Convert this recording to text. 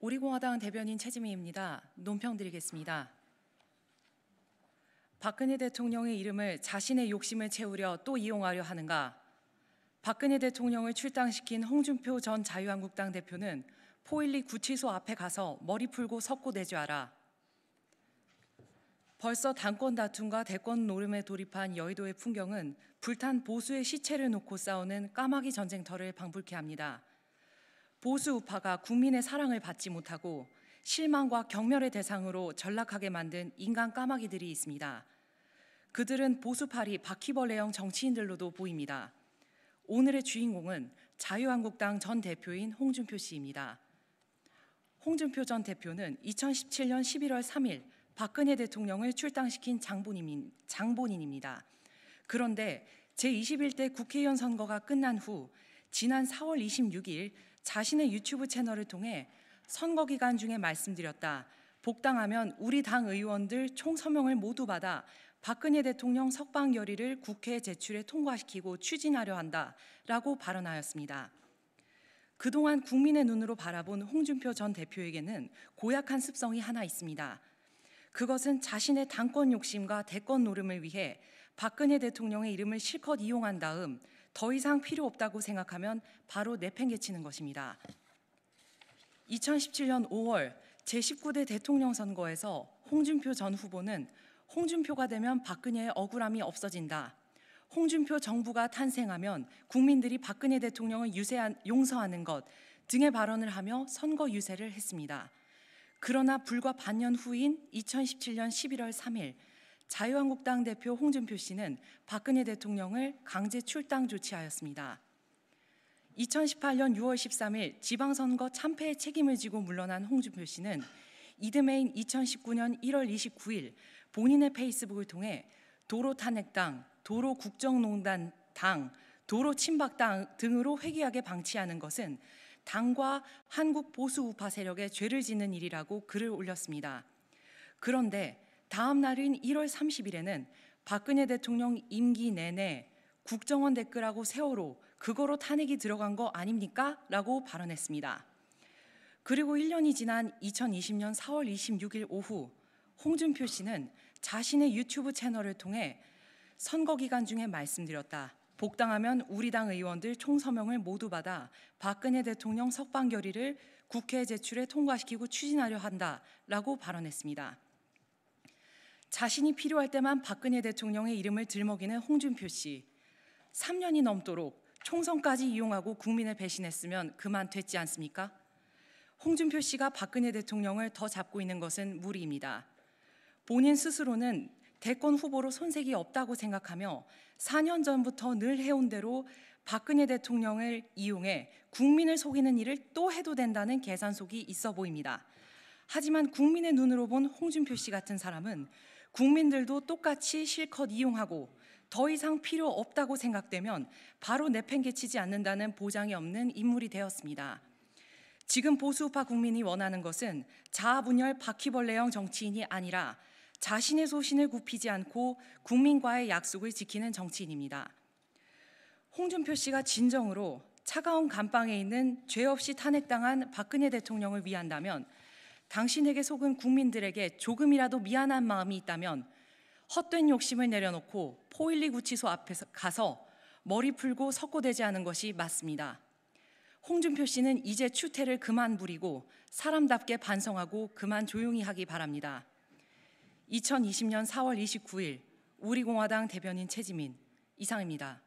우리공화당 대변인 최지미입니다. 논평드리겠습니다. 박근혜 대통령의 이름을 자신의 욕심을 채우려 또 이용하려 하는가? 박근혜 대통령을 출당시킨 홍준표 전 자유한국당 대표는 포일리 구치소 앞에 가서 머리 풀고 석고 내주하라. 벌써 당권 다툼과 대권 노름에 돌입한 여의도의 풍경은 불탄 보수의 시체를 놓고 싸우는 까마귀 전쟁터를 방불케 합니다. 보수 우파가 국민의 사랑을 받지 못하고 실망과 경멸의 대상으로 전락하게 만든 인간 까마귀들이 있습니다. 그들은 보수파리 바퀴벌레형 정치인들로도 보입니다. 오늘의 주인공은 자유한국당 전 대표인 홍준표 씨입니다. 홍준표 전 대표는 2017년 11월 3일 박근혜 대통령을 출당시킨 장본인, 장본인입니다. 그런데 제21대 국회의원 선거가 끝난 후 지난 4월 26일 자신의 유튜브 채널을 통해 선거 기간 중에 말씀드렸다. 복당하면 우리 당 의원들 총 서명을 모두 받아 박근혜 대통령 석방 결의를 국회에 제출해 통과시키고 추진하려 한다라고 발언하였습니다. 그동안 국민의 눈으로 바라본 홍준표 전 대표에게는 고약한 습성이 하나 있습니다. 그것은 자신의 당권 욕심과 대권 노름을 위해 박근혜 대통령의 이름을 실컷 이용한 다음 더 이상 필요 없다고 생각하면 바로 내팽개치는 것입니다. 2017년 5월 제19대 대통령 선거에서 홍준표 전 후보는 홍준표가 되면 박근혜의 억울함이 없어진다. 홍준표 정부가 탄생하면 국민들이 박근혜 대통령을 유세한, 용서하는 것 등의 발언을 하며 선거 유세를 했습니다. 그러나 불과 반년 후인 2017년 11월 3일 자유한국당 대표 홍준표 씨는 박근혜 대통령을 강제 출당 조치하였습니다. 2018년 6월 13일 지방선거 참패의 책임을 지고 물러난 홍준표 씨는 이듬해인 2019년 1월 29일 본인의 페이스북을 통해 도로 탄핵당, 도로 국정농단 당, 도로 친박당 등으로 회귀하게 방치하는 것은 당과 한국 보수 우파 세력의 죄를 짓는 일이라고 글을 올렸습니다. 그런데 다음 날인 1월 30일에는 박근혜 대통령 임기 내내 국정원 댓글하고 세월호 그거로 탄핵이 들어간 거 아닙니까? 라고 발언했습니다. 그리고 1년이 지난 2020년 4월 26일 오후 홍준표 씨는 자신의 유튜브 채널을 통해 선거 기간 중에 말씀드렸다. 복당하면 우리 당 의원들 총서명을 모두 받아 박근혜 대통령 석방 결의를 국회에 제출해 통과시키고 추진하려 한다라고 발언했습니다. 자신이 필요할 때만 박근혜 대통령의 이름을 들먹이는 홍준표 씨. 3년이 넘도록 총선까지 이용하고 국민을 배신했으면 그만 됐지 않습니까? 홍준표 씨가 박근혜 대통령을 더 잡고 있는 것은 무리입니다. 본인 스스로는 대권 후보로 손색이 없다고 생각하며 4년 전부터 늘 해온 대로 박근혜 대통령을 이용해 국민을 속이는 일을 또 해도 된다는 계산속이 있어 보입니다. 하지만 국민의 눈으로 본 홍준표 씨 같은 사람은 국민들도 똑같이 실컷 이용하고 더 이상 필요 없다고 생각되면 바로 내팽개치지 않는다는 보장이 없는 인물이 되었습니다. 지금 보수파 국민이 원하는 것은 자아분열 바퀴벌레형 정치인이 아니라 자신의 소신을 굽히지 않고 국민과의 약속을 지키는 정치인입니다. 홍준표 씨가 진정으로 차가운 감방에 있는 죄 없이 탄핵당한 박근혜 대통령을 위한다면 당신에게 속은 국민들에게 조금이라도 미안한 마음이 있다면 헛된 욕심을 내려놓고 포일리 구치소 앞에 서 가서 머리 풀고 석고되지 않은 것이 맞습니다. 홍준표 씨는 이제 추태를 그만 부리고 사람답게 반성하고 그만 조용히 하기 바랍니다. 2020년 4월 29일 우리공화당 대변인 최지민 이상입니다.